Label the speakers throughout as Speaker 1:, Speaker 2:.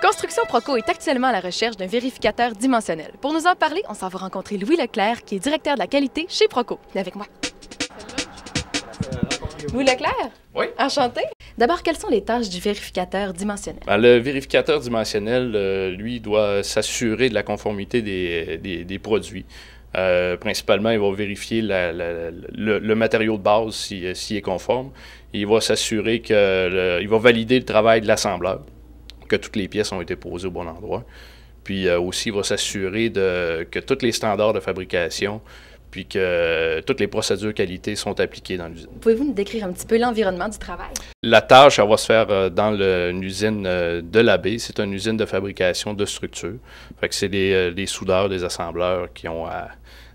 Speaker 1: Construction Proco est actuellement à la recherche d'un vérificateur dimensionnel. Pour nous en parler, on s'en va rencontrer Louis Leclerc, qui est directeur de la qualité chez Proco. Avec moi. Louis Leclerc? Oui. Enchanté. D'abord, quelles sont les tâches du vérificateur dimensionnel?
Speaker 2: Ben, le vérificateur dimensionnel, euh, lui, doit s'assurer de la conformité des, produits. Euh, principalement, il va vérifier le, matériau de base euh, s'il est conforme. Il va s'assurer qu'il va valider le travail de l'assembleur que toutes les pièces ont été posées au bon endroit. Puis euh, aussi, il va s'assurer que tous les standards de fabrication puis que euh, toutes les procédures qualité sont appliquées dans l'usine.
Speaker 1: Pouvez-vous nous décrire un petit peu l'environnement du travail?
Speaker 2: La tâche, elle va se faire euh, dans une usine de l'abbé. C'est une usine de fabrication de structures. Fait que c'est les soudeurs, les assembleurs qui ont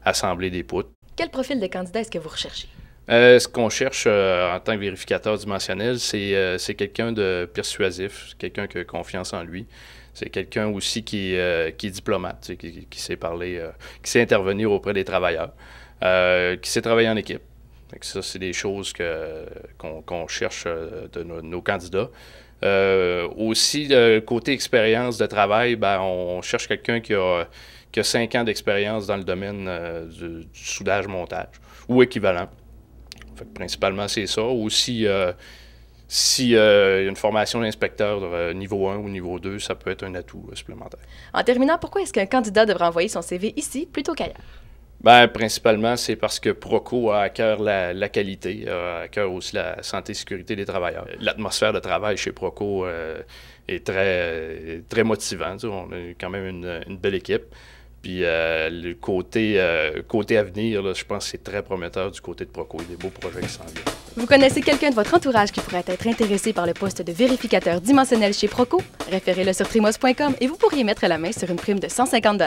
Speaker 2: assemblé des poutres.
Speaker 1: Quel profil de candidat est-ce que vous recherchez?
Speaker 2: Euh, ce qu'on cherche euh, en tant que vérificateur dimensionnel, euh, c'est quelqu'un de persuasif, quelqu'un qui a confiance en lui. C'est quelqu'un aussi qui, qui, est diplomate, qui, sait parler, qui sait intervenir auprès des travailleurs, qui sait travailler en équipe. ça, c'est des choses qu'on cherche de nos, candidats. aussi, côté expérience de travail, ben, on, cherche quelqu'un qui a, cinq ans d'expérience dans le domaine du soudage-montage ou équivalent principalement, c'est ça. Aussi, euh, euh, il y a une formation d'inspecteur euh, niveau 1 ou niveau 2, ça peut être un atout supplémentaire.
Speaker 1: En terminant, pourquoi est-ce qu'un candidat devrait envoyer son CV ici plutôt qu'ailleurs?
Speaker 2: Bien, principalement, c'est parce que Proco a à cœur la, qualité, a à cœur aussi la santé et sécurité des travailleurs. L'atmosphère de travail chez Proco est très, motivante. On a quand même une belle équipe. Puis euh, le côté, euh, côté avenir, là, je pense que c'est très prometteur du côté de Proco. Il y a des beaux projets qui s'en viennent.
Speaker 1: Vous connaissez quelqu'un de votre entourage qui pourrait être intéressé par le poste de vérificateur dimensionnel chez Proco? Référez-le sur trimos.com et vous pourriez mettre la main sur une prime de 150